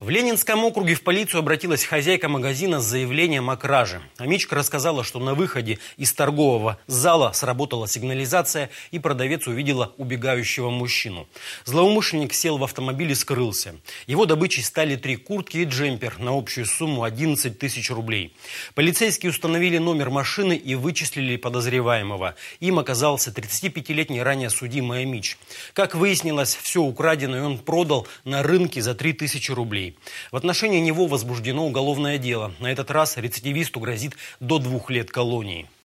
В Ленинском округе в полицию обратилась хозяйка магазина с заявлением о краже. Амичка рассказала, что на выходе из торгового зала сработала сигнализация, и продавец увидела убегающего мужчину. Злоумышленник сел в автомобиль и скрылся. Его добычей стали три куртки и джемпер на общую сумму 11 тысяч рублей. Полицейские установили номер машины и вычислили подозреваемого. Им оказался 35-летний ранее судимый Амич. Как выяснилось, все украденное он продал на рынке за 3 тысячи рублей рублей. В отношении него возбуждено уголовное дело. На этот раз рецидивисту грозит до двух лет колонии.